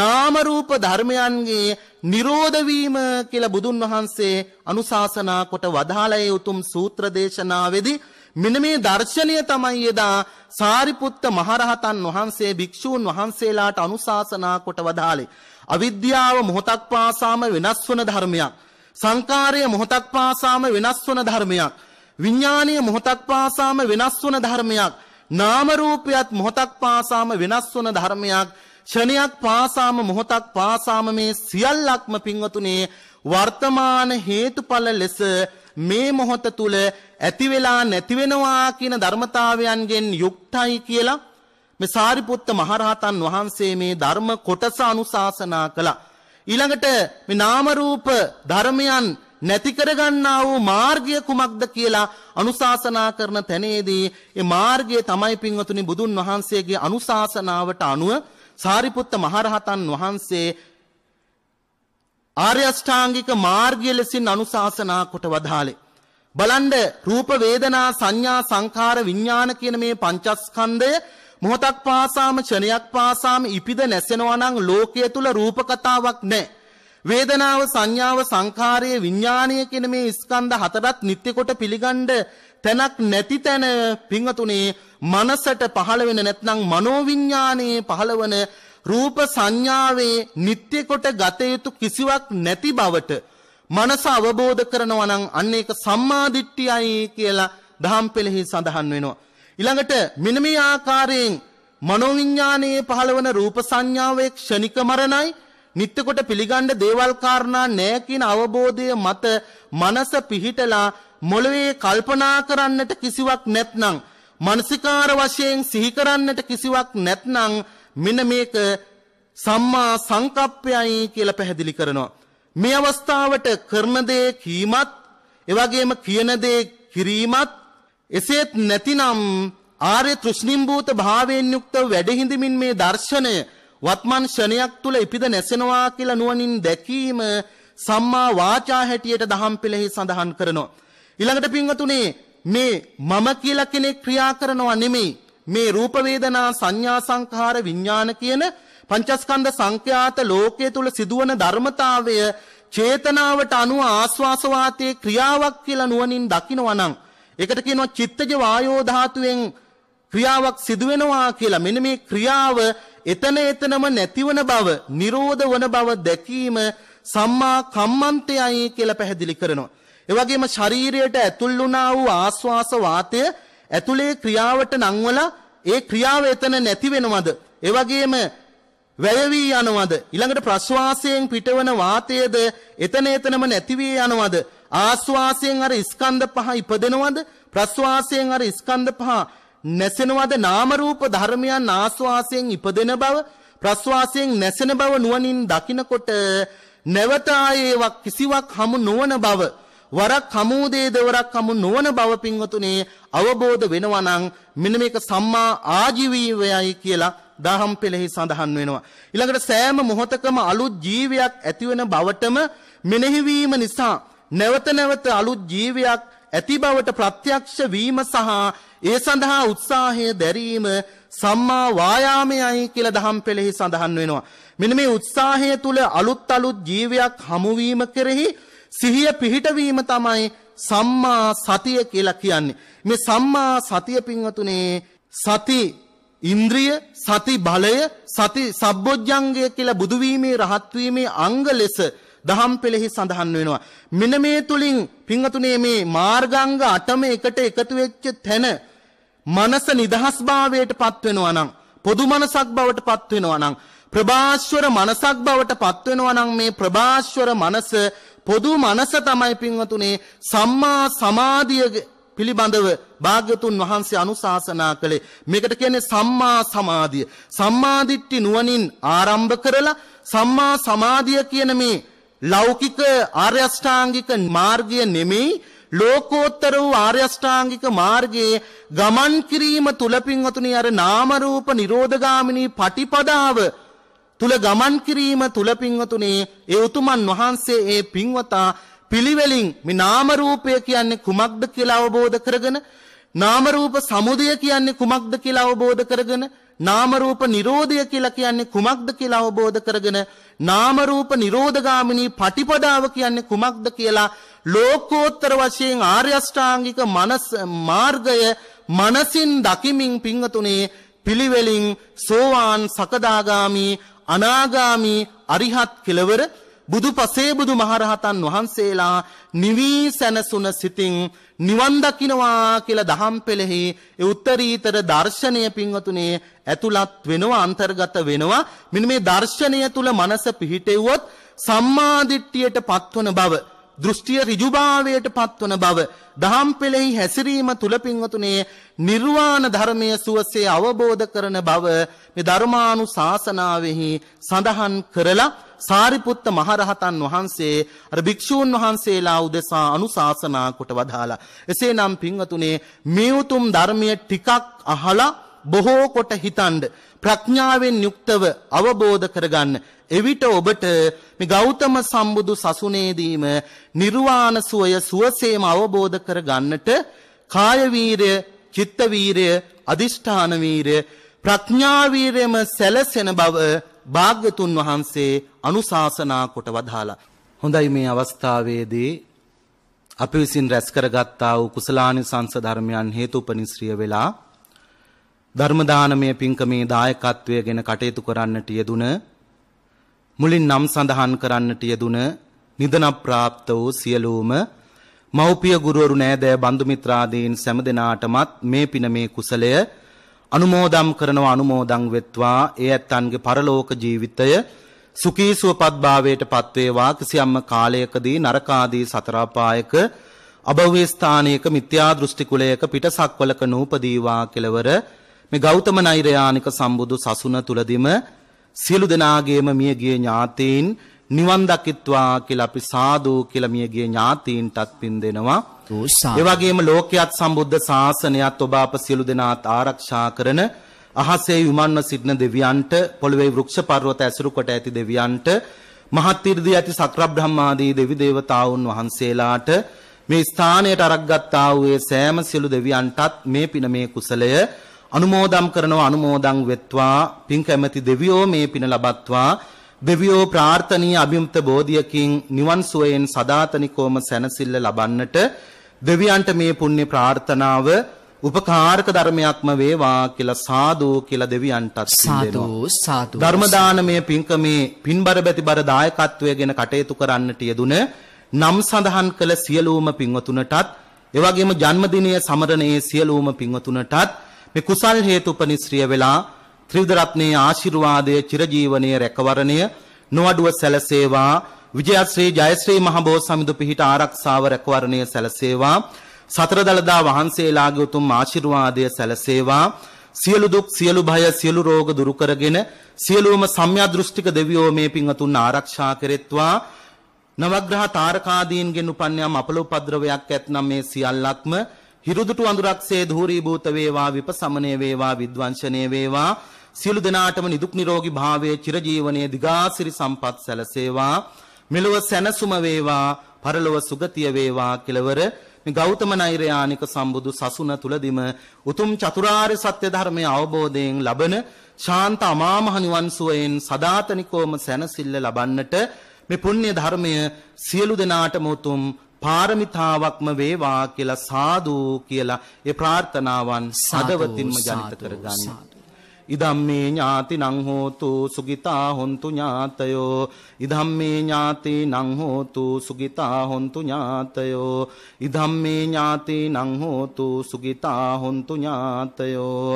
නාම රූප ධර්මයන්ගේ නිරෝධ වීම කියලා බුදුන් වහන්සේ අනුශාසනා කොට වදාළේ උතුම් සූත්‍ර දේශනාවේදී මෙන මේ දර්ශනය තමයි එදා සාරිපුත්ත මහරහතන් වහන්සේ භික්ෂූන් වහන්සේලාට අනුශාසනා කොට වදාළේ. අවිද්‍යාව මොහොතක් පාසාම වෙනස් වන ධර්මයක්. සංකාරය මොහොතක් පාසාම වෙනස් වන ධර්මයක්. විඥානය මොහොතක් පාසාම වෙනස් වන ධර්මයක්. නාම රූපයත් මොහොතක් පාසාම වෙනස් වන ධර්මයක්. ෂණයක් පාසාම මොහොතක් පාසාම මේ සියල්ලක්ම පින්වතුනේ වර්තමාන හේතුඵල ලෙස මේ මොහොත තුල ඇති වෙලා නැති වෙනවා කියන ධර්මතාවයන්ගෙන් යුක්තයි කියලා මේ සාරිපුත්ත මහරහතන් වහන්සේ මේ ධර්ම කොටස අනුශාසනා කළා. ඊළඟට මේ නාම රූප ධර්මයන් නැති කරගන්නා වූ මාර්ගය කුමක්ද කියලා අනුශාසනා කරන තැනේදී ඒ මාර්ගය තමයි පින්වතුනි බුදුන් වහන්සේගේ අනුශාසනාවට අනුව සාරිපුත්ත මහරහතන් වහන්සේ ආර්යෂ්ඨාංගික මාර්ගය ලෙසින් අනුශාසනා කොට වදාලේ. බලන්ඩ රූප වේදනා සංඥා සංකාර විඤ්ඥාන කියන මේ පංචස්කන්දය මොහොතක් පාසාම චනයක් පාසාම ඉපිද නැසෙනවනං ලෝකය තුළ රූපකතාවක් නෑ. වේදනාව සංඥාව සංකාරයේ විඤ්ඥානය කෙන මේ ස්කන්ද හතරත් නිත්‍යකොට පිළිගණ්ඩ තැනක් නැති තැන පිංහතුනේ මනසට පහළ වෙන නැත්නං මනෝවිඤ්ඥානයේ පහළවන රූප සංඥාවේ නිත්‍යකොට ගත යුතු කිසිවක් නැති බවට මනස අවබෝධ කරනවා නම් අන්න ඒක සම්මාදිට්ඨියයි කියලා දහම් පෙළෙහි සඳහන් වෙනවා. ඊළඟට මෙන්න මේ ආකාරයෙන් මනෝවිඤ්ඤාණයේ පහළවන රූප සංඥාවේ ක්ෂණික මරණයි නිත්‍යකොට පිළිගන්න දේවල් කාරණා නැහැ කියන අවබෝධය මත මනස පිහිටලා මොළවේ කල්පනා කරන්නට කිසිවක් නැත්නම් මානසිකාර වශයෙන් සිහි කරන්නට කිසිවක් නැත්නම් මෙන්න මේක සම්මා සංකප්පයයි කියලා පැහැදිලි කරනවා. මේ අවස්ථාවට කරන දේ කීමත් එවැගේම කියන දේ කිරීමත් එසේත් නැතිනම් ආර්ය තෘෂ්ණිම්භූත භාවයෙන් යුක්ත වැඩහිඳමින් මේ දර්ශනය වත්මන් ෂණයක් තුල ඉපිද නැසෙනවා කියලා නුවණින් දැකීම සම්මා වාචා හැටියට දහම් පෙළෙහි සඳහන් කරනවා. ඊළඟට පින්වතුනි මේ මම කියලා කෙනෙක් ක්‍රියා කරනවා නෙමෙයි. මේ රූප වේදනා සංඥා සංඛාර විඥාන කියන පංචස්කන්ධ සංඛ්‍යාත ලෝකයේ තුල සිදුවන ධර්මතාවය චේතනාවට අනුව ආස්වාස වාතයේ ක්‍රියාවක් කියලා නුවණින් දකිනවනම් ඒකට කියනවා චිත්තජ වායෝ ධාතුවෙන් ක්‍රියාවක් සිදු වෙනවා කියලා මෙන්න මේ ක්‍රියාව එතන එතනම නැතිවන බව නිරෝධ වන බව දැකීම සම්මා කම්මන්තයයි කියලා පැහැදිලි කරනවා. ඒ වගේම ශරීරයට ඇතුල් වුණා වූ ආස්වාස වාතය ඇතුලේ ක්‍රියාවට නංවලා ඒ ක්‍රියාව එතන නැති වෙනවද? ඒ වගේම වැය වී යනවද? ඊළඟට ප්‍රස්වාසයෙන් පිටවන වාතයේද එතන එතනම නැති වී යනවද? ආස්වාසයෙන් අර ස්කන්ධ පහ ඉපදෙනවද? ප්‍රස්වාසයෙන් අර ස්කන්ධ පහ නැසෙනවද? නාම රූප ධර්මයන් ආස්වාසයෙන් ඉපදෙන බව ප්‍රස්වාසයෙන් නැසෙන බව නුවණින් දකිනකොට නැවත ආයේවක් කිසිවක් හමු නොවන බව වරක් හමුදේ දෙවරක් හමු නොවන බව පින්වතුනේ අවබෝධ වෙනවා නම් මෙන්න මේක සම්මා ආජීවයයි කියලා දහම් පෙළෙහි සඳහන් වෙනවා. ඊළඟට සෑම මොහොතකම අලුත් ජීවියක් ඇතිවන බවටම මෙනෙහිවීම නිසා නැවත නැවත අලුත් ජීවියක් ඇති බවට ප්‍රත්‍යක්ෂ වීම සහ ඒ සඳහා උත්සාහය දැරීම සම්මා වායාමයයි කියලා දහම් පෙළෙහි සඳහන් වෙනවා. මෙන්න මේ උත්සාහය තුල අලුත් අලුත් ජීවියක් හමුවීම කෙරෙහි සිහිය පිහිටවීම තමයි සම්මා සතිය කියලා කියන්නේ. මේ සම්මා සතිය පින්වතුනේ සති ඉන්ද්‍රිය සති බලය සති සබ්බොජ්ජංගය කියලා බුදු වීමේ රහත් වීමේ අංග ලෙස දහම් පෙළෙහි සඳහන් වෙනවා. මෙන්න මේ තුලින් පින්වතුනේ මේ මාර්ගාංග 8ම එකට එකතු වෙච්ච තැන මනස නිදහස්භාවයට පත් වෙනවා නම් පොදු මනසක් බවට පත් වෙනවා නම් ප්‍රභාස්වර මනසක් බවට පත් වෙනවා නම් මේ ප්‍රභාස්වර මනස පොදු මනස තමයි පින්වතුනේ සම්මා සමාධිය පිළිබඳව භාග්‍යතුන් වහන්සේ අනුශාසනා කළේ මේකට කියන්නේ සම්මා සමාධිය සම්මාදිට්ඨි නුවණින් ආරම්භ කරලා සම්මා සමාධිය කියන මේ ලෞකික ආර්ය අෂ්ටාංගික මාර්ගය නෙමෙයි ලෝකෝත්තර වූ ආර්ය අෂ්ටාංගික මාර්ගයේ ගමන් කිරීම තුල පින්වතුනි අර නාම රූප නිරෝධගාමිනී පටිපදාව තුල ගමන් කිරීම තුල පින්වතුනේ ඒ උතුමන් වහන්සේ ඒ පින්වතා පිළිවෙලින් මේ නාම රූපය කියන්නේ කුමක්ද කියලා අවබෝධ කරගෙන නාම රූප සමුදය කියන්නේ කුමක්ද කියලා අවබෝධ කරගෙන නාම රූප නිරෝධය කියලා කියන්නේ කුමක්ද කියලා අවබෝධ කරගෙන නාම රූප නිරෝධගාමිනී පටිපදාව කියන්නේ කුමක්ද කියලා ලෝකෝත්තර වශයෙන් ආර්ය අෂ්ටාංගික මනස මාර්ගය මනසින් දකිමින් පිංගතුනේ පිළිවෙලින් සෝවාන් සකදාගාමි අනාගාමී අරිහත් කෙලවර බුදු පසේ බුදු මහරහතන් වහන්සේලා නිවී සැනසුන සිතින් නිවන් දකින්නවා කියලා දහම් පෙළෙහි ඒ උත්තරීතර දර්ශනය පින්වතුනේ ඇතුළත් වෙනවා අන්තර්ගත වෙනවා මෙන්න මේ දර්ශනය තුල මනස පිහිටෙව්වොත් සම්මාදිට්ඨියට පත්වන බව දෘෂ්ටිය ඍජුභාවයට පත්වන බව දහම් පෙළෙහි හැසිරීම තුල පින්වතුනේ නිර්වාණ ධර්මයේ සුවසේ අවබෝධ කරන බව මේ ධර්මානුශාසනාවෙහි සඳහන් කරලා සාරිපුත්ත මහරහතන් වහන්සේ අර භික්ෂූන් වහන්සේලා උදෙසා අනුශාසනා කොට වදාලා එසේනම් පින්වතුනේ මේ උතුම් ධර්මයේ ටිකක් අහලා බොහෝ කොට හිතන්ඩ ප්‍රඥාවෙන් යුක්තව අවබෝධ කරගන්න. එවිට ඔබට මේ ගෞතම සම්බුදු සසුනේදීම නිර්වාණ සුවය සුවසේම අවබෝධ කරගන්නට කාය වීරය, චිත්ත වීරය, අදිෂ්ඨාන වීරය, ප්‍රඥා වීරයම සැලසෙන බව භාග්‍යතුන් වහන්සේ අනුශාසනා කොට වදාලා. හොඳයි මේ අවස්ථාවේදී අපි විසින් රැස් කරගත්තා වූ කුසලානි සංස ධර්මයන් හේතුපනිශ්‍රිය වෙලා ධර්ම දානමය පින්කමේ දායකත්වය ගැන කටයුතු කරන්නට යෙදුන මුලින් නම් සඳහන් කරන්නට යෙදුන නිදන ප්‍රාප්ත වූ සියලුම මෞපිය ගුරුවරු නෑදෑ බන්දු මිත්‍රාදීන් සෑම දිනාටමත් මේ පින මේ කුසලය අනුමෝදම් කරනවා අනුමෝදන් වෙත්වා ඒ ඇත්තන්ගේ පරලෝක ජීවිතය සුඛී සුවපත් භාවයට පත්වේවා කිසියම්ම කාලයකදී නරකාදී සතර අපායක අභව්‍ය ස්ථානයක මිත්‍යා දෘෂ්ටි කුලයක පිටසක්වලක නූපදීවා කෙලවර මේ ගෞතම නෛර්යානික සම්බුදු සසුන තුලදීම සියලු දෙනාගේම මියගිය ඥාතීන් නිවන් දකිත්වා කියලා අපි සාදු කියලා මියගිය ඥාතීන්ටත් පින් දෙනවා. ඒ වගේම ලෝකයේත් සම්බුද්ධ ශාසනයත් ඔබ අප සියලු දෙනාත් ආරක්ෂා කරන අහසේ විමන්ව සිටින දෙවියන්ට පොළවේ වෘක්ෂ පර්වත ඇසුරු කොට ඇති දෙවියන්ට මහත් 이르දී ඇති සතරබ්‍රහ්මාදී දෙවි දේවතාවුන් වහන්සේලාට මේ ස්ථානයට අරක්ගත් ආ වූ සෑම සියලු දෙවියන්ටත් මේ පින මේ කුසලය අනුමෝදම් කරනවා අනුමෝදන් වෙත්වා පින් කැමැති දෙවියෝ මේ පින ලබත්වා දෙවියෝ ප්‍රාර්ථනීය අභිමුත බෝධියකින් නිවන් සුවයෙන් සදාතනිකෝම සැනසෙල්ල ලබන්නට දෙවියන්ට මේ පුණ්‍ය ප්‍රාර්ථනාව උපකාරක ධර්මයක්ම වේවා කියලා සාදු කියලා දෙවියන්ටත් සාදු සාදු ධර්ම දානමය පින්කමේ පින්බර බැතිබර දායකත්වය ගැන කටයුතු කරන්නට යෙදුන නම් සඳහන් කළ සියලුම පින්වතුන්ටත් එවැගේම ජන්මදිනයේ සමරණයේ සියලුම පින්වතුන්ටත් මේ කුසල් හේතු උපනිශ්‍රිය වෙලා ත්‍රිවිධ රත්නයේ ආශිර්වාදය චිරජීවනයේ රැකවරණය නොඅඩුව සැලසේවා විජයශ්‍රී ජයශ්‍රී මහබෝධ සමිඳු පිහිට ආරක්ෂාව රැකවරණය සැලසේවා සතර දළදා වහන්සේලාගේ උතුම් ආශිර්වාදය සැලසේවා සියලු දුක් සියලු භය සියලු රෝග දුරු කරගෙන සියලුම සම්‍යාදෘෂ්ටික දෙවියෝ මේ පිංගතුන් ආරක්ෂා කෙරෙත්වා නවග්‍රහ තාරකාදීන්ගෙන් උපන් යම් අපලෝපද්‍රවයක් ඇතනම් මේ සියල්ලක්ම හිරුදුටු අඳුරක්සේ ධූරීභූත වේවා විපසමනේ වේවා විද්වංශනේ වේවා සියලු දෙනාටම නිදුක් නිරෝගී භාවයේ චිරජීවනයේ දිගාසිරි සම්පත් සැලසේවා මෙලොව සැනසුම වේවා පරලොව සුගතිය වේවා කෙලවර මේ ගෞතම නෛර්යානික සම්බුදු සසුන තුලදීම උතුම් චතුරාර්ය සත්‍ය ධර්මයේ අවබෝධයෙන් ලබන ශාන්ත අමාමහ නිවන් සුවයෙන් සදාතනිකවම සැනසෙල්ල ලබන්නට මේ පුණ්‍ය ධර්මය සියලු දෙනාටම උතුම් පාරමිතාවක්ම වේවා කියලා සාදු කියලා ඒ ප්‍රාර්ථනාවන් සදවතින්ම ජනිත කරගන්න. ඉදම්මේ ඥාති නං හෝතු සුගිතා හොන්තු ඥාතයෝ ඉදම්මේ ඥාති නං හෝතු සුගිතා හොන්තු ඥාතයෝ ඉදම්මේ ඥාති නං හෝතු සුගිතා හොන්තු ඥාතයෝ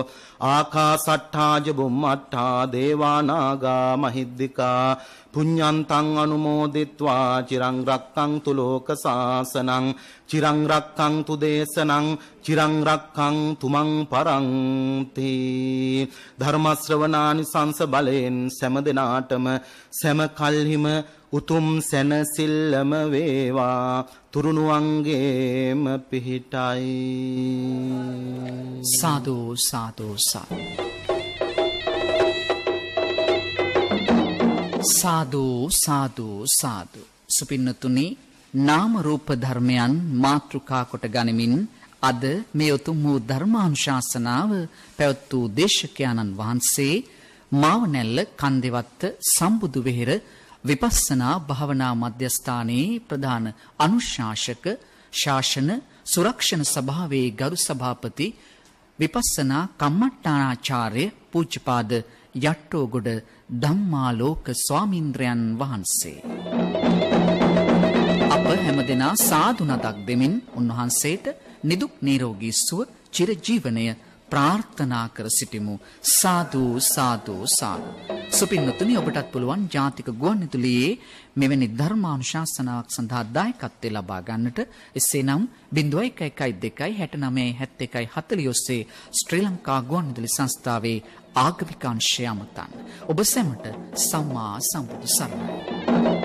ආකාසට්ඨාජ බුම්මට්ඨා දේවානාගා මහිද්దికා පුඤ්ඤන්තං අනුමෝදිත්වා චිරං රක්ඛන්තු ලෝක සාසනං චිරං රක්ඛන්තු දේශනං චිරං රක්ඛන්තු මං පරන්ති ධර්ම ශ්‍රවණානි සංස බලයෙන් සෑම දිනාටම සෑම කල්හිම උතුම් සැනසෙල්ලම වේවා තුරුණුවන්ගේම පිහිටයි සාදු සාදු සාදු සාදු සාදු සාදු. සුපින්නතුනි නාම රූප ධර්මයන් මාතෘකා කොට ගනිමින් අද මේ උතුම් වූ ධර්මානුශාසනාව පැවැත් වූ දේශකයන්න් වහන්සේ මාවනැල්ල කන්දේවත්ත සම්බුදු වෙහෙර විපස්සනා භාවනා මධ්‍යස්ථානයේ ප්‍රධාන අනුශාසක ශාසන සුරක්ෂණ සභාවේ ගරු සභාපති විපස්සනා කම්මට්ටානාචාර්ය පූජ්‍යපාද යට්ටෝගොඩ ධම්මාලෝක ස්වාමින්ද්‍රයන් වහන්සේ. අප හැමදෙනා සාදු නදක් දෙමින් උන්වහන්සේට නිදුක් නිරෝගී සුව චිරජීවනය ප්‍රාර්ථනා කර සිටිමු සාදු සාදු සාදු. සුපින්නතුනි ඔබටත් පුළුවන් ජාතික ගුවන්විදුලියේ මෙවැනි ධර්මානුශාසනාවක් සඳහා දායකත්වය ලබා ගන්නට එසේනම් 0112 69 71 40 ඔස්සේ ශ්‍රී ලංකා ගුවන්විදුලි සංස්ථාවේ ආගමික අංශය අමතන්න. ඔබ සැමට සම්මා සම්බුදු සරණයි.